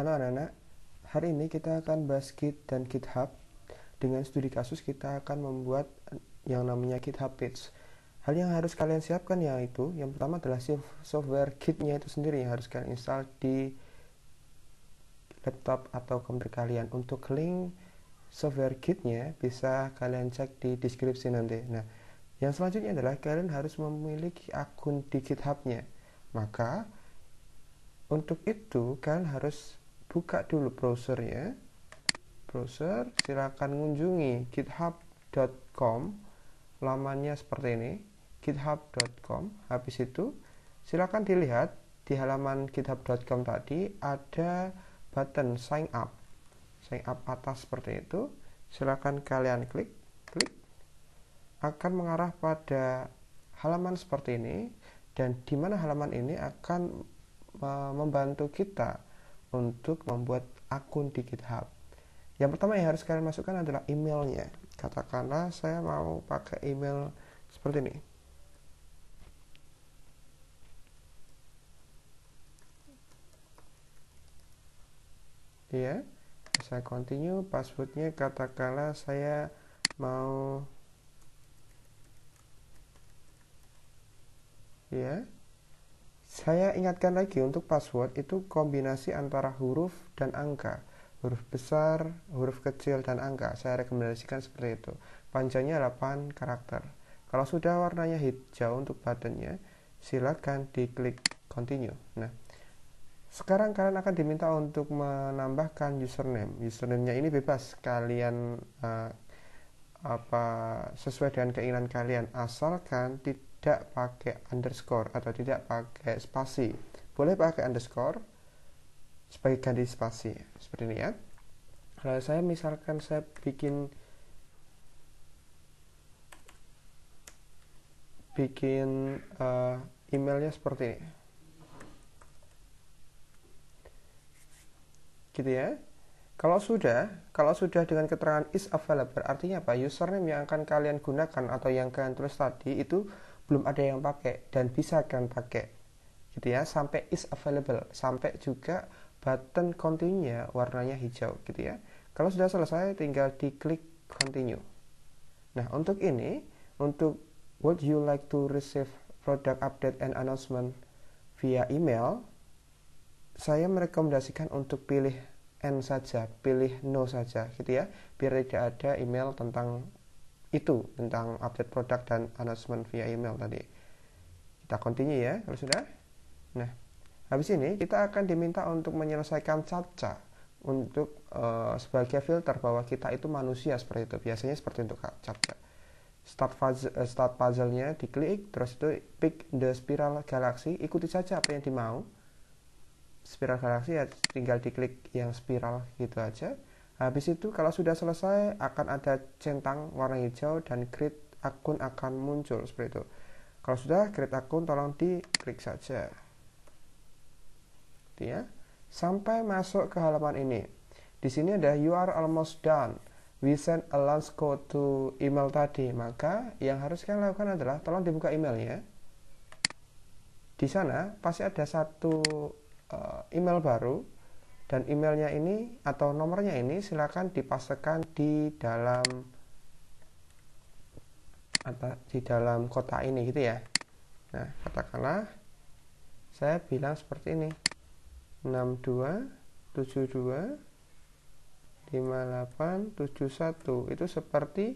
Halo anak-anak, hari ini kita akan bahas Git dan GitHub. Dengan studi kasus kita akan membuat yang namanya GitHub Page. Hal yang harus kalian siapkan yaitu, yang pertama adalah software git itu sendiri yang harus kalian install di laptop atau komputer kalian. Untuk link software git bisa kalian cek di deskripsi nanti. Nah, yang selanjutnya adalah kalian harus memiliki akun di GitHub-nya. Maka untuk itu kalian harus buka dulu browsernya, browser silahkan kunjungi github.com lamanya seperti ini github.com habis itu silahkan dilihat di halaman github.com tadi ada button sign up sign up atas seperti itu silahkan kalian klik klik akan mengarah pada halaman seperti ini dan di mana halaman ini akan e, membantu kita untuk membuat akun di GitHub. Yang pertama yang harus kalian masukkan adalah emailnya. Katakanlah saya mau pakai email seperti ini. Iya. saya continue. Passwordnya katakanlah saya mau yeah. Saya ingatkan lagi untuk password itu kombinasi antara huruf dan angka. Huruf besar, huruf kecil, dan angka. Saya rekomendasikan seperti itu. Panjangnya 8 karakter. Kalau sudah warnanya hijau untuk buttonnya, silakan diklik continue. Nah, sekarang kalian akan diminta untuk menambahkan username. Username-nya ini bebas kalian uh, apa sesuai dengan keinginan kalian asalkan tidak tidak pakai underscore atau tidak pakai spasi boleh pakai underscore sebagai ganti spasi seperti ini ya kalau saya misalkan saya bikin bikin uh, emailnya seperti ini gitu ya kalau sudah, kalau sudah dengan keterangan is available, artinya apa? Username yang akan kalian gunakan atau yang kalian tulis tadi itu belum ada yang pakai dan bisa kalian pakai gitu ya sampai is available sampai juga button continue warnanya hijau gitu ya kalau sudah selesai tinggal diklik continue nah untuk ini untuk would you like to receive product update and announcement via email saya merekomendasikan untuk pilih N saja pilih no saja gitu ya biar tidak ada email tentang itu tentang update produk dan announcement via email tadi. Kita continue ya, kalau sudah. Nah, habis ini kita akan diminta untuk menyelesaikan captcha untuk uh, sebagai filter bahwa kita itu manusia seperti itu. Biasanya seperti untuk captcha. Start puzzle, eh, start puzzle-nya diklik, terus itu pick the spiral galaxy, ikuti saja apa yang dimau. Spiral galaxy ya tinggal diklik yang spiral gitu aja Habis itu kalau sudah selesai akan ada centang warna hijau dan create akun akan muncul seperti itu. Kalau sudah create akun tolong di klik saja. Gitu ya. Sampai masuk ke halaman ini. Di sini ada you are almost done. We send a launch code to email tadi. Maka yang harus kalian lakukan adalah tolong dibuka emailnya. Di sana pasti ada satu eh, email baru dan emailnya ini atau nomornya ini silakan dipastikan di dalam atau di dalam kotak ini gitu ya nah katakanlah saya bilang seperti ini 62 72 58 71 itu seperti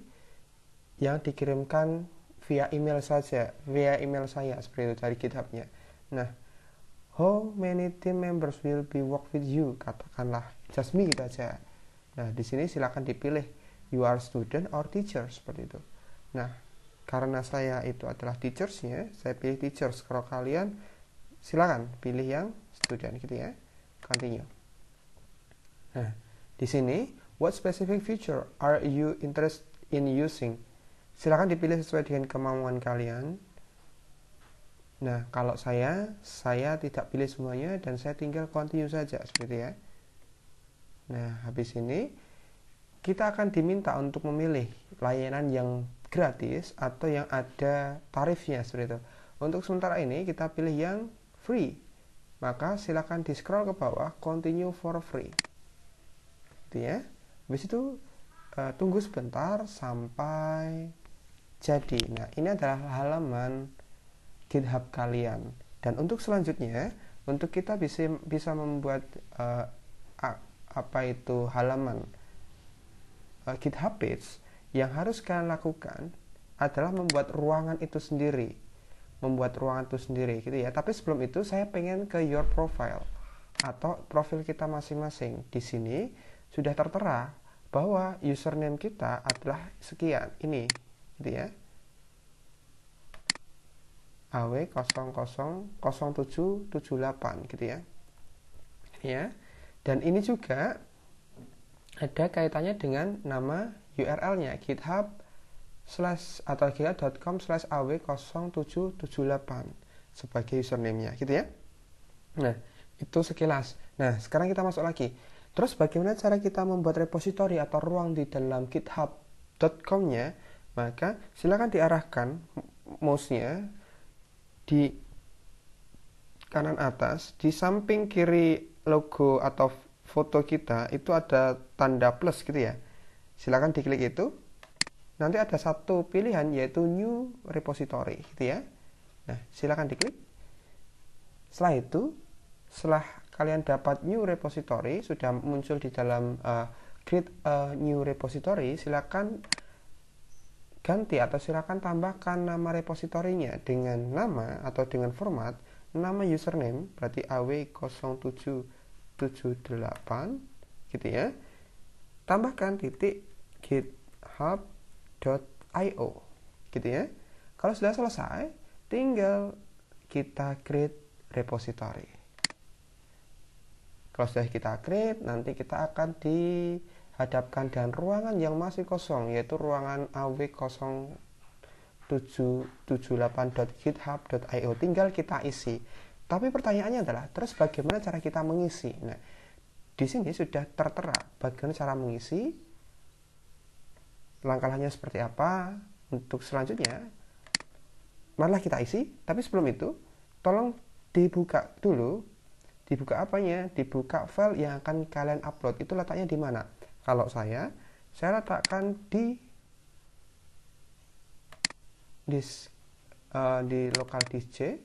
yang dikirimkan via email saja via email saya seperti itu dari kitabnya. nah how many team members will be work with you katakanlah just me gitu aja nah di sini silakan dipilih you are student or teacher seperti itu nah karena saya itu adalah teachersnya saya pilih teachers kalau kalian silakan pilih yang student gitu ya continue nah di sini what specific feature are you interested in using silakan dipilih sesuai dengan kemampuan kalian Nah, kalau saya, saya tidak pilih semuanya dan saya tinggal continue saja seperti ya. Nah, habis ini kita akan diminta untuk memilih layanan yang gratis atau yang ada tarifnya seperti itu. Untuk sementara ini kita pilih yang free. Maka silakan di scroll ke bawah continue for free. Gitu ya. Habis itu e, tunggu sebentar sampai jadi. Nah, ini adalah halaman GitHub kalian. Dan untuk selanjutnya, untuk kita bisa bisa membuat uh, apa itu halaman uh, GitHub page, yang harus kalian lakukan adalah membuat ruangan itu sendiri, membuat ruangan itu sendiri gitu ya. Tapi sebelum itu saya pengen ke your profile atau profil kita masing-masing. Di sini sudah tertera bahwa username kita adalah sekian ini gitu ya AW000778 gitu ya. Ya. Dan ini juga ada kaitannya dengan nama URL-nya github slash atau github.com slash aw0778 sebagai username-nya gitu ya. Nah, itu sekilas. Nah, sekarang kita masuk lagi. Terus bagaimana cara kita membuat repository atau ruang di dalam github.com-nya? Maka silakan diarahkan mouse-nya di kanan atas di samping kiri logo atau foto kita itu ada tanda plus gitu ya silahkan diklik itu nanti ada satu pilihan yaitu new repository gitu ya nah silahkan diklik setelah itu setelah kalian dapat new repository sudah muncul di dalam uh, create a new repository silahkan Ganti atau silakan tambahkan nama repositorinya dengan nama atau dengan format nama username berarti aw0778 gitu ya. Tambahkan titik github.io gitu ya. Kalau sudah selesai, tinggal kita create repository. Kalau sudah kita create, nanti kita akan di hadapkan dan ruangan yang masih kosong yaitu ruangan aw0778.github.io tinggal kita isi tapi pertanyaannya adalah terus bagaimana cara kita mengisi nah di sini sudah tertera bagaimana cara mengisi langkah-langkahnya seperti apa untuk selanjutnya marilah kita isi tapi sebelum itu tolong dibuka dulu dibuka apanya dibuka file yang akan kalian upload itu letaknya di mana kalau saya, saya letakkan di disk uh, eh, di lokal disk C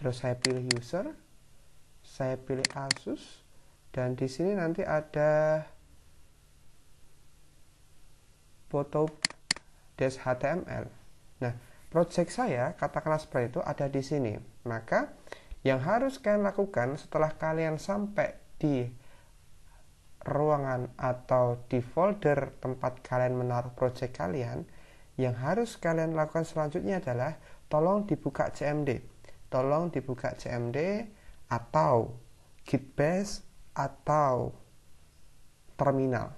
terus saya pilih user saya pilih Asus dan di sini nanti ada foto dash HTML nah project saya katakanlah seperti itu ada di sini maka yang harus kalian lakukan setelah kalian sampai di ruangan atau di folder tempat kalian menaruh project kalian, yang harus kalian lakukan selanjutnya adalah tolong dibuka CMD. Tolong dibuka CMD atau Gitbase atau terminal.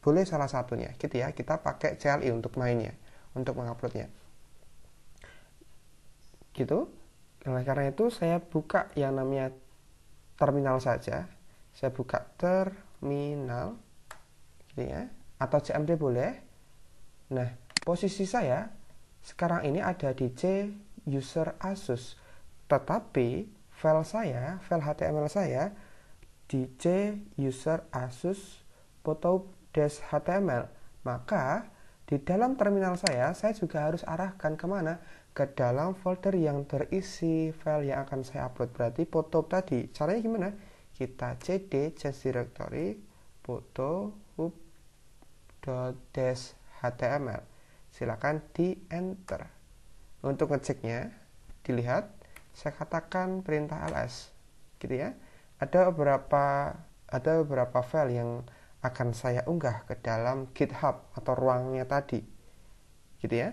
Boleh salah satunya, gitu ya. Kita pakai CLI untuk mainnya, untuk menguploadnya. Gitu. Oleh karena itu saya buka yang namanya terminal saja. Saya buka ter nominal gitu ya atau CMD boleh nah posisi saya sekarang ini ada di C user Asus tetapi file saya file HTML saya di C user Asus photo dash HTML maka di dalam terminal saya, saya juga harus arahkan kemana? Ke dalam folder yang terisi file yang akan saya upload. Berarti foto tadi. Caranya gimana? kita cd just directory foto html silakan di enter untuk ngeceknya dilihat saya katakan perintah ls gitu ya ada beberapa ada beberapa file yang akan saya unggah ke dalam GitHub atau ruangnya tadi gitu ya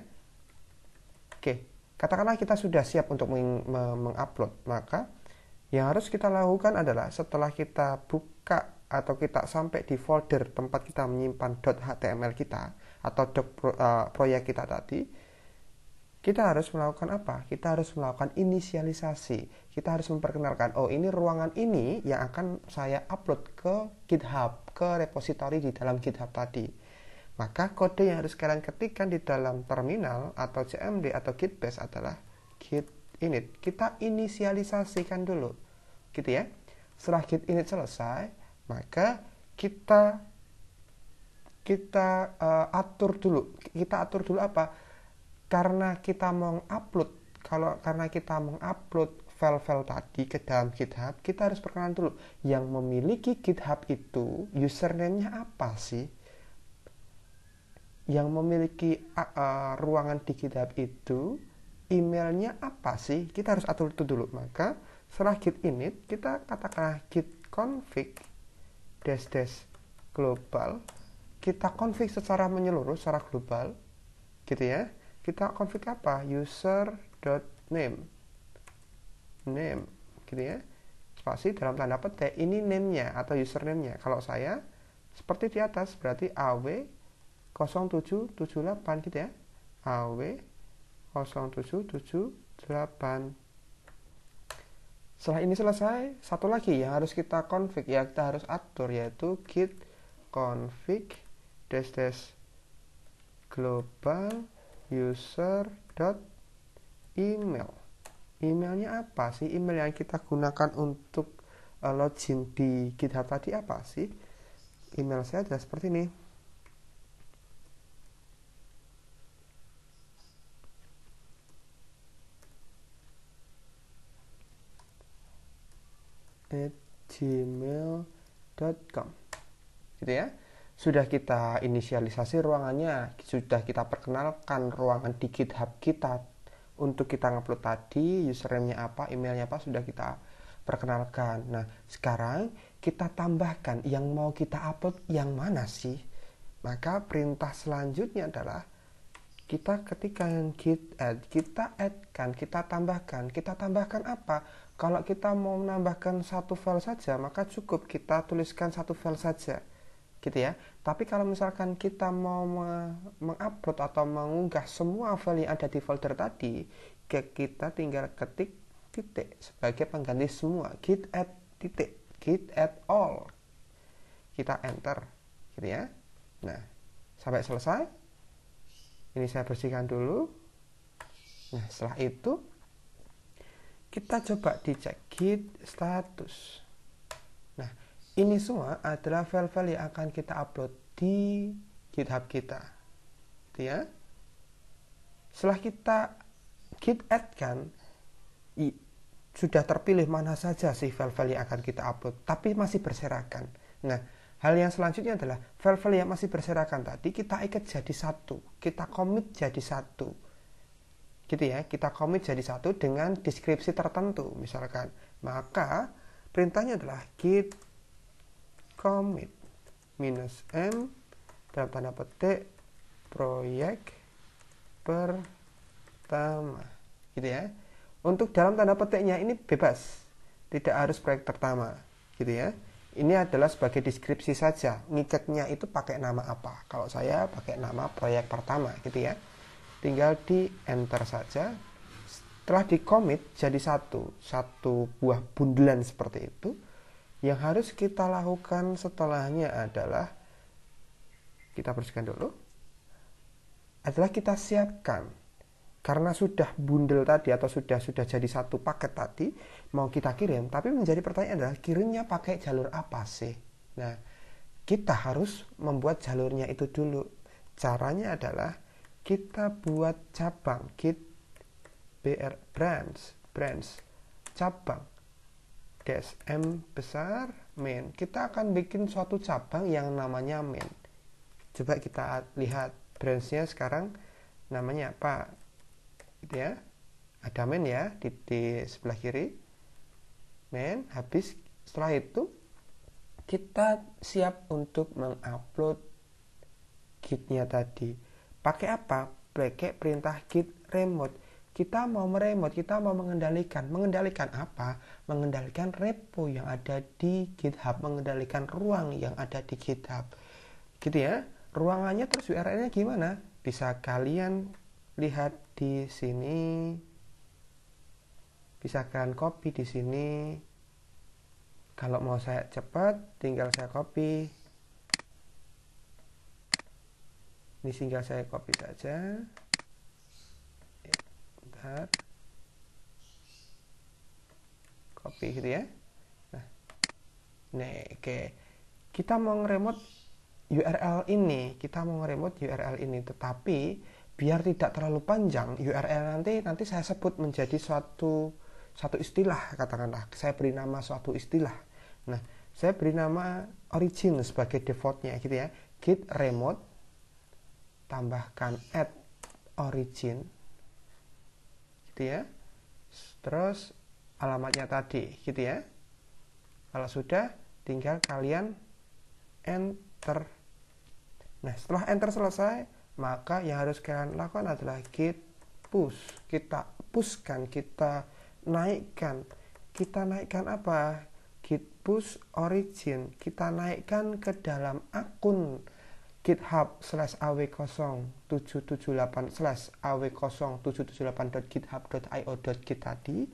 oke katakanlah kita sudah siap untuk mengupload maka yang harus kita lakukan adalah setelah kita buka atau kita sampai di folder tempat kita menyimpan .html kita atau doc pro, uh, proyek kita tadi, kita harus melakukan apa? Kita harus melakukan inisialisasi. Kita harus memperkenalkan, oh ini ruangan ini yang akan saya upload ke GitHub, ke repository di dalam GitHub tadi. Maka kode yang harus kalian ketikkan di dalam terminal atau CMD atau GitBase adalah git init. Kita inisialisasikan dulu gitu ya setelah git init selesai maka kita kita uh, atur dulu kita atur dulu apa karena kita mau upload kalau karena kita mengupload file-file tadi ke dalam GitHub, kita harus perkenalan dulu yang memiliki GitHub itu username apa sih? Yang memiliki uh, uh, ruangan di GitHub itu emailnya apa sih? Kita harus atur itu dulu. Maka setelah git init kita katakanlah git config dash dash global kita config secara menyeluruh secara global gitu ya kita config apa user dot name name gitu ya spasi dalam tanda petik ini namenya atau username-nya kalau saya seperti di atas berarti aw 0778 gitu ya aw 0778 setelah ini selesai satu lagi yang harus kita config ya kita harus atur yaitu git config dash dash global user dot email emailnya apa sih email yang kita gunakan untuk eh, login di GitHub tadi apa sih email saya adalah seperti ini at gmail.com gitu ya sudah kita inisialisasi ruangannya sudah kita perkenalkan ruangan di GitHub kita untuk kita ngupload tadi username-nya apa emailnya apa sudah kita perkenalkan nah sekarang kita tambahkan yang mau kita upload yang mana sih maka perintah selanjutnya adalah kita ketikkan git add kita add kan kita tambahkan kita tambahkan apa kalau kita mau menambahkan satu file saja, maka cukup kita tuliskan satu file saja, gitu ya. Tapi kalau misalkan kita mau mengupload atau mengunggah semua file yang ada di folder tadi, ya kita tinggal ketik titik sebagai pengganti semua git add titik git add all kita enter gitu ya nah sampai selesai ini saya bersihkan dulu nah setelah itu kita coba dicek git status nah ini semua adalah file-file yang akan kita upload di github kita gitu ya setelah kita git add kan i, sudah terpilih mana saja sih file-file yang akan kita upload tapi masih berserakan nah hal yang selanjutnya adalah file-file yang masih berserakan tadi kita ikat jadi satu kita commit jadi satu gitu ya kita komit jadi satu dengan deskripsi tertentu misalkan maka perintahnya adalah git commit minus m dalam tanda petik proyek pertama gitu ya untuk dalam tanda petiknya ini bebas tidak harus proyek pertama gitu ya ini adalah sebagai deskripsi saja ngikatnya itu pakai nama apa kalau saya pakai nama proyek pertama gitu ya tinggal di enter saja setelah di commit jadi satu satu buah bundelan seperti itu yang harus kita lakukan setelahnya adalah kita bersihkan dulu adalah kita siapkan karena sudah bundel tadi atau sudah sudah jadi satu paket tadi mau kita kirim tapi menjadi pertanyaan adalah kirimnya pakai jalur apa sih nah kita harus membuat jalurnya itu dulu caranya adalah kita buat cabang kit br branch branch cabang dash m besar main kita akan bikin suatu cabang yang namanya main coba kita lihat branchnya sekarang namanya apa gitu ya ada main ya di, di sebelah kiri main habis setelah itu kita siap untuk mengupload kitnya tadi Pakai apa? Pakai perintah git remote. Kita mau meremote, kita mau mengendalikan. Mengendalikan apa? Mengendalikan repo yang ada di GitHub, mengendalikan ruang yang ada di GitHub. Gitu ya. Ruangannya terus URL-nya gimana? Bisa kalian lihat di sini. Bisa kalian copy di sini. Kalau mau saya cepat, tinggal saya copy. ini sehingga saya copy saja ya, bentar copy gitu ya nah nih oke kita mau ngeremot URL ini kita mau ngeremot URL ini tetapi biar tidak terlalu panjang URL nanti nanti saya sebut menjadi suatu satu istilah katakanlah saya beri nama suatu istilah nah saya beri nama origin sebagai defaultnya gitu ya git remote tambahkan at origin gitu ya terus alamatnya tadi gitu ya kalau sudah tinggal kalian enter nah setelah enter selesai maka yang harus kalian lakukan adalah git push kita pushkan kita naikkan kita naikkan apa git push origin kita naikkan ke dalam akun github slash aw0778 slash aw dot .git tadi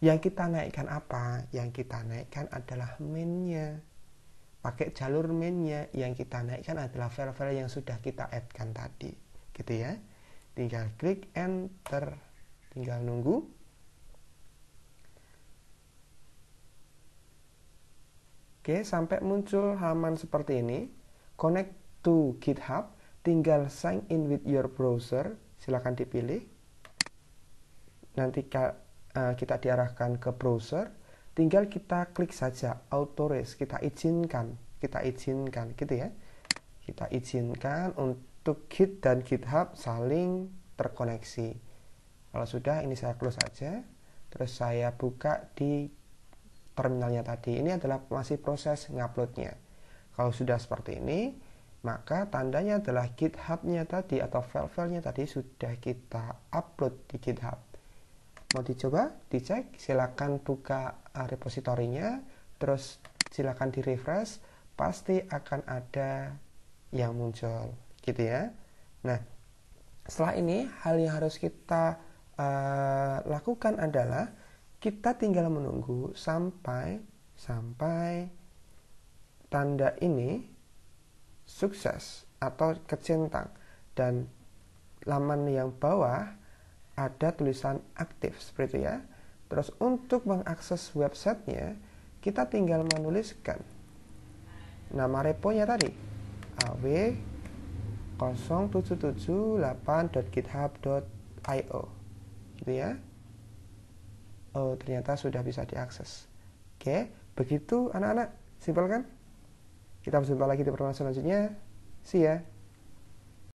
yang kita naikkan apa? yang kita naikkan adalah mainnya pakai jalur mainnya yang kita naikkan adalah file-file yang sudah kita addkan tadi gitu ya tinggal klik enter tinggal nunggu oke sampai muncul halaman seperti ini connect to GitHub, tinggal sign in with your browser, silakan dipilih. Nanti eh, kita diarahkan ke browser, tinggal kita klik saja authorize, kita izinkan, kita izinkan gitu ya. Kita izinkan untuk Git dan GitHub saling terkoneksi. Kalau sudah ini saya close aja, terus saya buka di terminalnya tadi. Ini adalah masih proses nguploadnya. Kalau sudah seperti ini, maka tandanya adalah GitHub-nya tadi atau file-filenya tadi sudah kita upload di GitHub. Mau dicoba? Dicek, silakan buka eh, repositorinya, terus silakan di refresh, pasti akan ada yang muncul, gitu ya. Nah, setelah ini hal yang harus kita uh, lakukan adalah kita tinggal menunggu sampai sampai tanda ini sukses atau kecintang dan laman yang bawah ada tulisan aktif seperti itu ya. Terus untuk mengakses websitenya kita tinggal menuliskan nama reponya tadi aw 0778.github.io gitu ya. Oh ternyata sudah bisa diakses. Oke, begitu anak-anak, simpel kan? Kita berjumpa lagi di pertemuan selanjutnya. See ya.